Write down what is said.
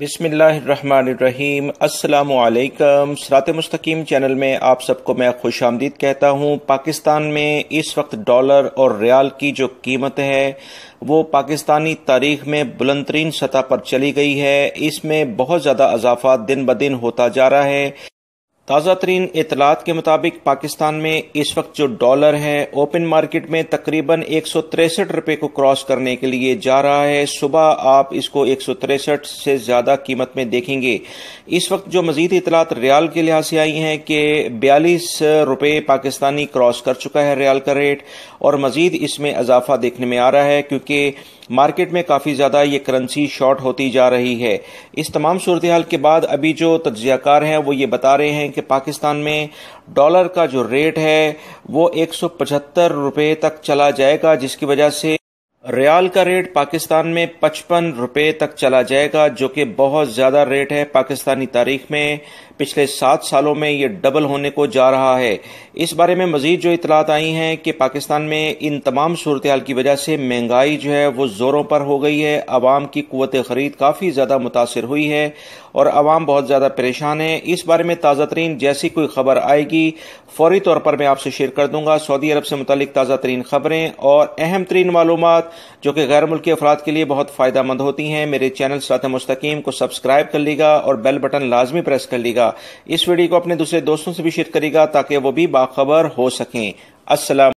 بسم اللہ الرحمن الرحیم السلام علیکم سرات مستقیم چینل میں آپ سب کو میں خوش آمدید کہتا ہوں پاکستان میں اس وقت ڈالر اور ریال کی جو قیمت ہے وہ پاکستانی تاریخ میں بلند ترین سطح پر چلی گئی ہے اس میں بہت زیادہ اضافہ دن بدن ہوتا جا رہا ہے تازہ ترین اطلاعات کے مطابق پاکستان میں اس وقت جو ڈالر ہے اوپن مارکیٹ میں تقریباً ایک سو تریسٹھ روپے کو کراس کرنے کے لیے جا رہا ہے صبح آپ اس کو ایک سو تریسٹھ سے زیادہ قیمت میں دیکھیں گے اس وقت جو مزید اطلاعات ریال کے لحاظ سے آئی ہیں کہ بیالیس روپے پاکستانی کراس کر چکا ہے ریال کا ریٹ اور مزید اس میں اضافہ دیکھنے میں آ رہا ہے کیونکہ مارکیٹ میں کافی زیادہ یہ کرنسی شارٹ ہوتی جا رہی ہے اس تمام صورتحال کے بعد ابھی جو تجزیہ کار ہیں وہ یہ بتا رہے ہیں کہ پاکستان میں ڈالر کا جو ریٹ ہے وہ ایک سو پچہتر روپے تک چلا جائے گا جس کی وجہ سے ریال کا ریٹ پاکستان میں پچپن روپے تک چلا جائے گا جو کہ بہت زیادہ ریٹ ہے پاکستانی تاریخ میں پچھلے سات سالوں میں یہ ڈبل ہونے کو جا رہا ہے اس بارے میں مزید جو اطلاعات آئی ہیں کہ پاکستان میں ان تمام صورتحال کی وجہ سے مہنگائی جو ہے وہ زوروں پر ہو گئی ہے عوام کی قوت خرید کافی زیادہ متاثر ہوئی ہے اور عوام بہت زیادہ پریشان ہیں اس بارے میں تازہ ترین جیسی کوئی خبر آئے گی فوری طور پر میں آپ سے شیئر کر دوں گا سعودی عرب سے متعلق تازہ ترین خبریں اور اہم ترین معلومات جو کہ غیر ملکی افراد کے لیے بہت فائدہ مند ہوتی ہیں میرے چینل ساتھ مستقیم کو سبسکرائب کر لے گا اور بیل بٹن لازمی پریس کر لے گا اس ویڈیو کو اپنے دوسرے دوستوں سے بھی شیئر کرے گا تاکہ وہ بھی باخبر ہو سکیں السلام